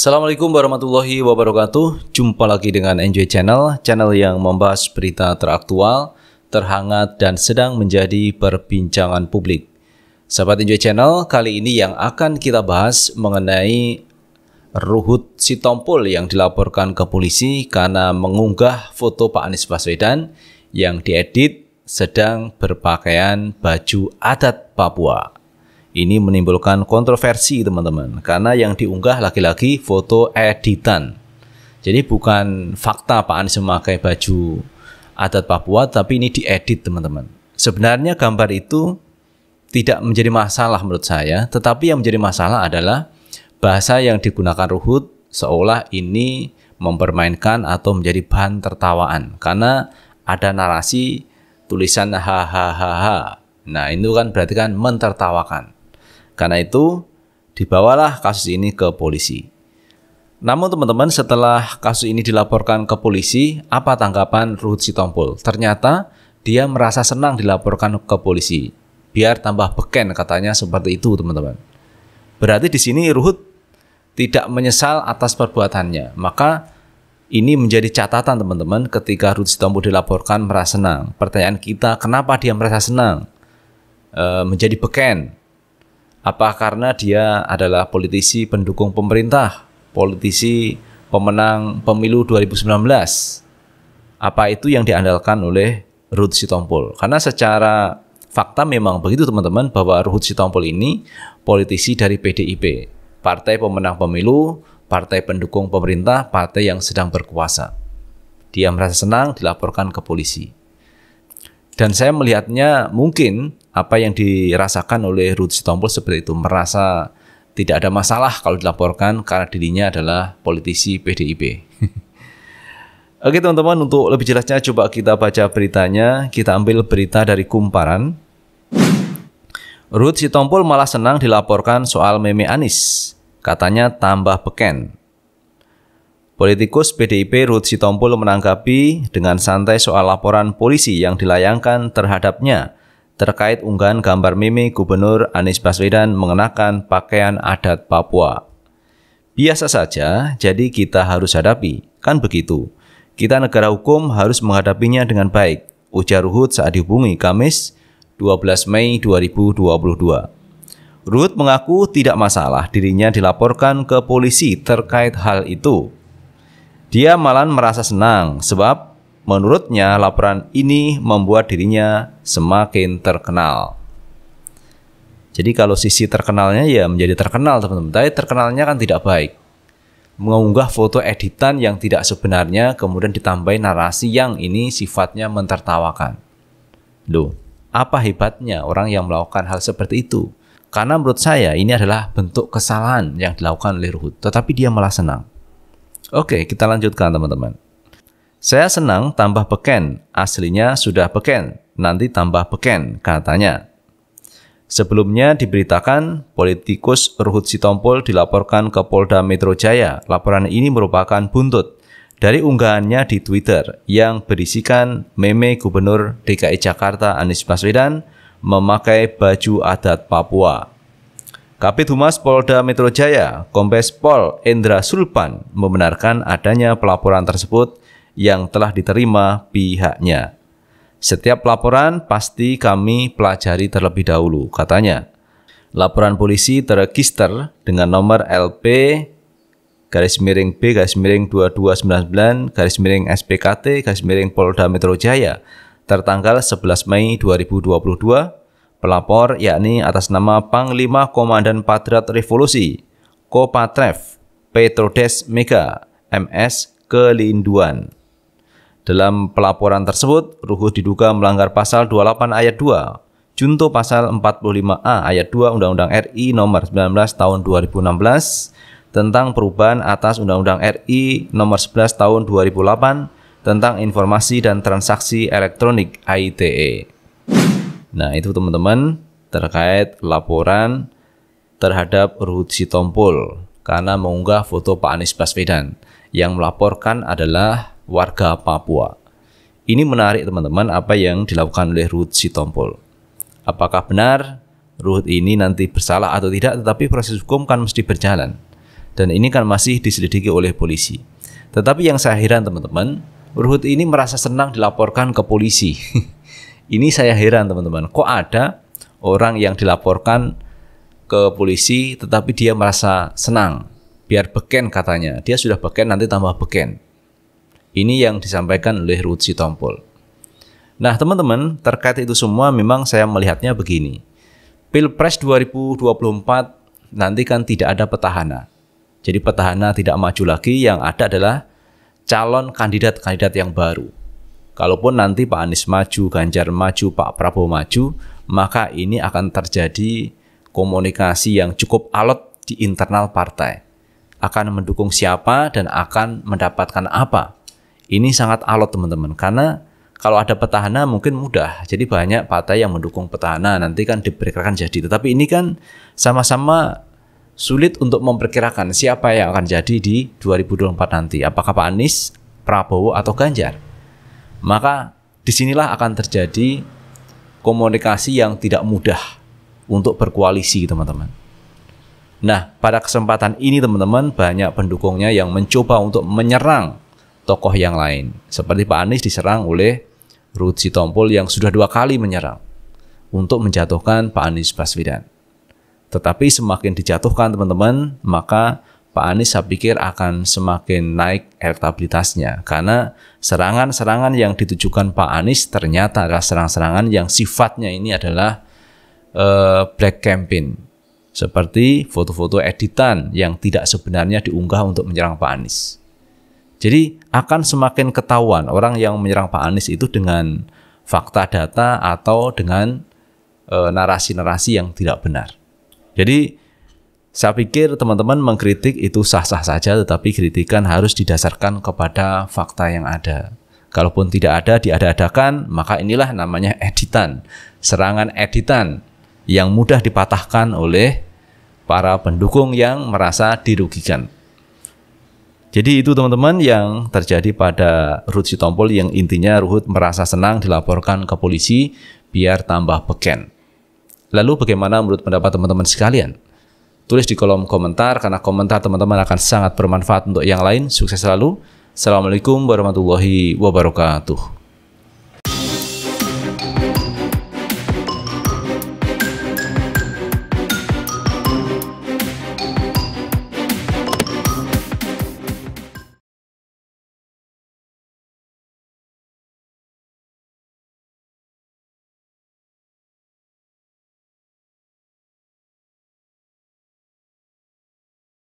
Assalamualaikum warahmatullahi wabarakatuh. Jumpa lagi dengan Enjoy Channel, channel yang membahas berita teraktual, terhangat, dan sedang menjadi perbincangan publik. Sahabat Enjoy Channel, kali ini yang akan kita bahas mengenai Ruhut Sitompul yang dilaporkan ke polisi karena mengunggah foto Pak Anies Baswedan yang diedit sedang berpakaian baju adat Papua. Ini menimbulkan kontroversi teman-teman karena yang diunggah laki-laki foto editan. Jadi bukan fakta Pak Anies memakai baju adat Papua tapi ini diedit teman-teman. Sebenarnya gambar itu tidak menjadi masalah menurut saya, tetapi yang menjadi masalah adalah bahasa yang digunakan Ruhut seolah ini mempermainkan atau menjadi bahan tertawaan karena ada narasi tulisan hahaha. Nah, itu kan berarti kan mentertawakan. Karena itu, dibawalah kasus ini ke polisi. Namun teman-teman, setelah kasus ini dilaporkan ke polisi, apa tanggapan Ruhut Sitompul? Ternyata dia merasa senang dilaporkan ke polisi. Biar tambah beken katanya seperti itu, teman-teman. Berarti di sini Ruhut tidak menyesal atas perbuatannya. Maka ini menjadi catatan teman-teman ketika Ruhut Sitompul dilaporkan merasa senang. Pertanyaan kita, kenapa dia merasa senang? E, menjadi beken apa karena dia adalah politisi pendukung pemerintah, politisi pemenang pemilu 2019? Apa itu yang diandalkan oleh Ruth Sitompul? Karena secara fakta memang begitu teman-teman bahwa Ruth Sitompul ini politisi dari PDIP, partai pemenang pemilu, partai pendukung pemerintah, partai yang sedang berkuasa. Dia merasa senang dilaporkan ke polisi. Dan saya melihatnya mungkin apa yang dirasakan oleh Ruth Sitompul seperti itu merasa tidak ada masalah kalau dilaporkan karena dirinya adalah politisi PDIP. Oke teman-teman, untuk lebih jelasnya coba kita baca beritanya. Kita ambil berita dari Kumparan. Ruth Sitompul malah senang dilaporkan soal meme Anis. Katanya tambah beken. Politikus PDIP Ruth Sitompul menanggapi dengan santai soal laporan polisi yang dilayangkan terhadapnya terkait unggahan gambar meme Gubernur Anies Baswedan mengenakan pakaian adat Papua. Biasa saja, jadi kita harus hadapi, kan begitu. Kita negara hukum harus menghadapinya dengan baik, ujar Ruhut saat dihubungi Kamis 12 Mei 2022. Ruhut mengaku tidak masalah dirinya dilaporkan ke polisi terkait hal itu. Dia malah merasa senang sebab Menurutnya, laporan ini membuat dirinya semakin terkenal. Jadi kalau sisi terkenalnya ya menjadi terkenal teman-teman, tapi terkenalnya kan tidak baik. Mengunggah foto editan yang tidak sebenarnya kemudian ditambahi narasi yang ini sifatnya mentertawakan. Loh, apa hebatnya orang yang melakukan hal seperti itu? Karena menurut saya ini adalah bentuk kesalahan yang dilakukan oleh Ruhut, tetapi dia malah senang. Oke, kita lanjutkan teman-teman. Saya senang tambah beken, aslinya sudah beken, nanti tambah beken, katanya. Sebelumnya diberitakan, politikus Ruhut Sitompul dilaporkan ke Polda Metro Jaya. Laporan ini merupakan buntut dari unggahannya di Twitter yang berisikan meme Gubernur DKI Jakarta Anies Baswedan memakai baju adat Papua. Kapit Humas Polda Metro Jaya, Kombes Pol Endra Sulpan, membenarkan adanya pelaporan tersebut yang telah diterima pihaknya. Setiap laporan pasti kami pelajari terlebih dahulu, katanya. Laporan polisi terregister dengan nomor LP garis miring B garis miring 2299 garis miring SPKT garis miring Polda Metro Jaya tertanggal 11 Mei 2022 pelapor yakni atas nama Panglima Komandan patriot Revolusi Kopatrev Petrodes Mega MS Kelinduan dalam pelaporan tersebut, ruhut diduga melanggar pasal 28 ayat 2, junto pasal 45A ayat 2 Undang-Undang RI nomor 19 tahun 2016 tentang perubahan atas Undang-Undang RI nomor 11 tahun 2008 tentang informasi dan transaksi elektronik ITE. Nah, itu teman-teman terkait laporan terhadap Ruhut Sitompul karena mengunggah foto Pak Anies Baswedan. Yang melaporkan adalah warga Papua. Ini menarik teman-teman apa yang dilakukan oleh Ruth Sitompul. Apakah benar Ruth ini nanti bersalah atau tidak tetapi proses hukum kan mesti berjalan. Dan ini kan masih diselidiki oleh polisi. Tetapi yang saya heran teman-teman, Ruth ini merasa senang dilaporkan ke polisi. ini saya heran teman-teman, kok ada orang yang dilaporkan ke polisi tetapi dia merasa senang biar beken katanya dia sudah beken nanti tambah beken ini yang disampaikan oleh Ruth Sitompul. Nah, teman-teman, terkait itu semua memang saya melihatnya begini. Pilpres 2024 nanti kan tidak ada petahana. Jadi petahana tidak maju lagi, yang ada adalah calon kandidat-kandidat yang baru. Kalaupun nanti Pak Anies maju, Ganjar maju, Pak Prabowo maju, maka ini akan terjadi komunikasi yang cukup alot di internal partai. Akan mendukung siapa dan akan mendapatkan apa ini sangat alot teman-teman karena kalau ada petahana mungkin mudah. Jadi banyak partai yang mendukung petahana nanti kan diperkirakan jadi. Tetapi ini kan sama-sama sulit untuk memperkirakan siapa yang akan jadi di 2024 nanti. Apakah Pak Anies, Prabowo atau Ganjar? Maka disinilah akan terjadi komunikasi yang tidak mudah untuk berkoalisi teman-teman. Nah, pada kesempatan ini teman-teman banyak pendukungnya yang mencoba untuk menyerang tokoh yang lain. Seperti Pak Anies diserang oleh Ruth Sitompul yang sudah dua kali menyerang untuk menjatuhkan Pak Anies Baswedan. Tetapi semakin dijatuhkan teman-teman, maka Pak Anies saya pikir akan semakin naik elektabilitasnya karena serangan-serangan yang ditujukan Pak Anies ternyata adalah serangan-serangan yang sifatnya ini adalah uh, black campaign seperti foto-foto editan yang tidak sebenarnya diunggah untuk menyerang Pak Anies. Jadi akan semakin ketahuan orang yang menyerang Pak Anies itu dengan fakta data atau dengan e, narasi-narasi e, yang tidak benar. Jadi saya pikir teman-teman mengkritik itu sah-sah saja tetapi kritikan harus didasarkan kepada fakta yang ada. Kalaupun tidak ada diada-adakan, maka inilah namanya editan, serangan editan yang mudah dipatahkan oleh para pendukung yang merasa dirugikan. Jadi itu teman-teman yang terjadi pada Ruth Sitompul yang intinya Ruhut merasa senang dilaporkan ke polisi biar tambah beken. Lalu bagaimana menurut pendapat teman-teman sekalian? Tulis di kolom komentar karena komentar teman-teman akan sangat bermanfaat untuk yang lain. Sukses selalu. Assalamualaikum warahmatullahi wabarakatuh.